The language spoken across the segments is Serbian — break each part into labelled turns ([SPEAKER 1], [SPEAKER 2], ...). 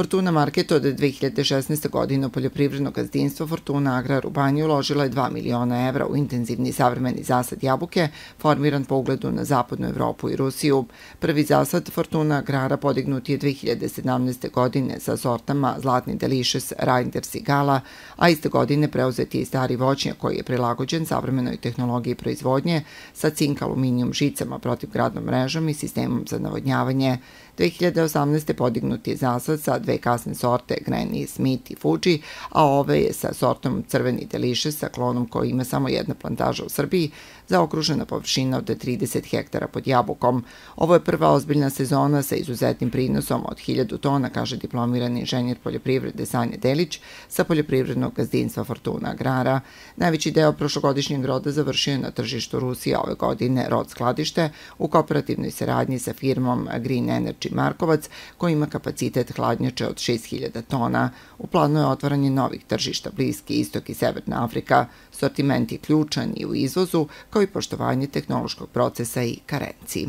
[SPEAKER 1] Fortuna Market od 2016. godine poljoprivredno gazdinstvo Fortuna Agrar u Banji uložila je 2 miliona evra u intenzivni savremeni zasad jabuke, formiran po ugledu na zapadnu Evropu i Rusiju. Prvi zasad Fortuna Agrara podignut je 2017. godine sa sortama Zlatni Delicious, Reinders i Gala, a iste godine preuzeti je stari voćnjak koji je prilagođen savremenoj tehnologiji proizvodnje sa cink aluminijum žicama protivgradnom mrežom i sistemom za navodnjavanje. 2018. podignut je zasad sa 2 dve kasne sorte Granny Smith i Fuji, a ove je sa sortom crveni deliše sa klonom koji ima samo jedna plantaža u Srbiji, zaokružena površina od 30 hektara pod jabukom. Ovo je prva ozbiljna sezona sa izuzetnim prinosom od 1000 tona, kaže diplomirani inženjer poljoprivrede Sanje Delić sa poljoprivrednog gazdinstva Fortuna Agrara. Najveći deo prošlogodišnjeg roda završio je na tržištu Rusije ove godine rod skladište u kooperativnoj saradnji sa firmom Green Energy Markovac koji ima kapacitet hladnje inače od 6000 tona, u planu je otvaranje novih tržišta Bliski istok i Severna Afrika, sortiment je ključan i u izvozu, kao i poštovanje tehnološkog procesa i karenciji.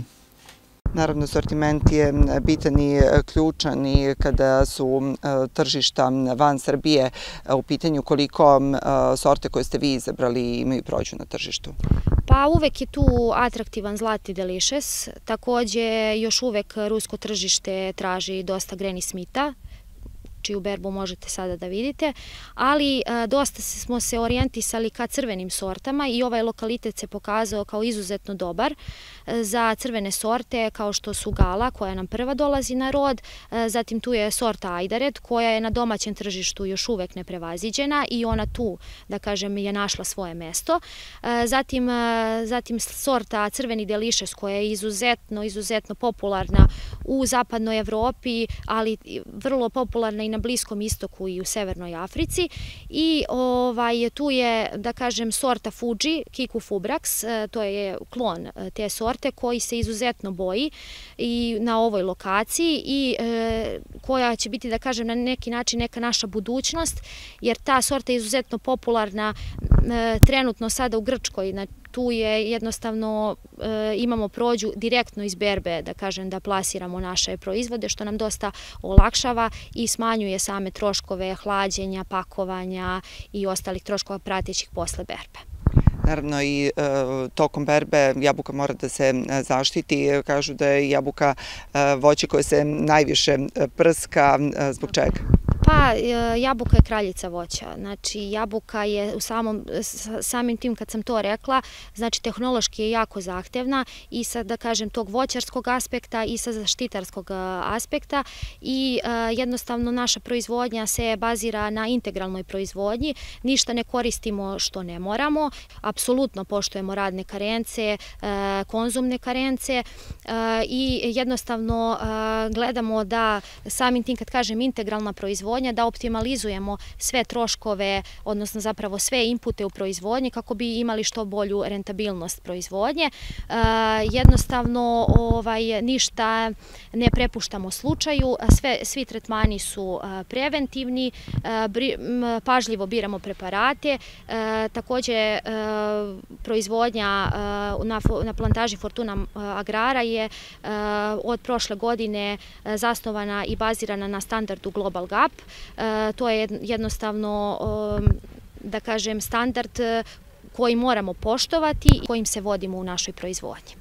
[SPEAKER 1] Naravno, sortiment je bitan i e, ključan i kada su e, tržišta van Srbije e, u pitanju koliko sorte koje ste vi izabrali imaju prođu na tržištu?
[SPEAKER 2] Pa uvek je tu atraktivan zlati delišes, takođe još uvek rusko tržište traži dosta greni smita, čiju berbu možete sada da vidite, ali e, dosta smo se orijentisali ka crvenim sortama i ovaj lokalitet se pokazao kao izuzetno dobar e, za crvene sorte kao što su gala koja nam prva dolazi na rod, e, zatim tu je sorta ajdaret koja je na domaćem tržištu još uvek neprevaziđena i ona tu, da kažem, je našla svoje mesto. Zatim, zatim sorta crveni delišes koja je izuzetno, izuzetno popularna u zapadnoj Evropi, ali vrlo popularna i na Bliskom istoku i u Severnoj Africi i ovaj, tu je, da kažem, sorta Fuji, Kiku Fubrax, e, to je klon e, te sorte koji se izuzetno boji i na ovoj lokaciji i e, koja će biti, da kažem, na neki način neka naša budućnost, jer ta sorta je izuzetno popularna E, trenutno sada u Grčkoj, tu je jednostavno e, imamo prođu direktno iz berbe, da kažem, da plasiramo naše proizvode, što nam dosta olakšava i smanjuje same troškove hlađenja, pakovanja i ostalih troškova pratećih posle berbe
[SPEAKER 1] naravno i e, tokom berbe jabuka mora da se zaštiti. Kažu da je jabuka voće koje se najviše prska, zbog čega?
[SPEAKER 2] Pa, e, jabuka je kraljica voća. Znači, jabuka je u samom, samim tim kad sam to rekla, znači tehnološki je jako zahtevna i sa, da kažem, tog voćarskog aspekta i sa zaštitarskog e, aspekta i e, jednostavno naša proizvodnja se bazira na integralnoj proizvodnji. Ništa ne koristimo što ne moramo. Apsolutno poštujemo radne karence, konzumne karence i jednostavno gledamo da samim tim kad kažem integralna proizvodnja proizvodnja da optimalizujemo sve troškove, odnosno zapravo sve inpute u proizvodnji kako bi imali što bolju rentabilnost proizvodnje. E, jednostavno ovaj, ništa ne prepuštamo slučaju, sve, svi tretmani su e, preventivni, e, pažljivo biramo preparate, takođe proizvodnja na plantaži Fortuna Agrara je od prošle godine zasnovana i bazirana na standardu Global Gap. E, to je jednostavno um, da kažem standard e, koji moramo poštovati i kojim se vodimo u našoj proizvodnji.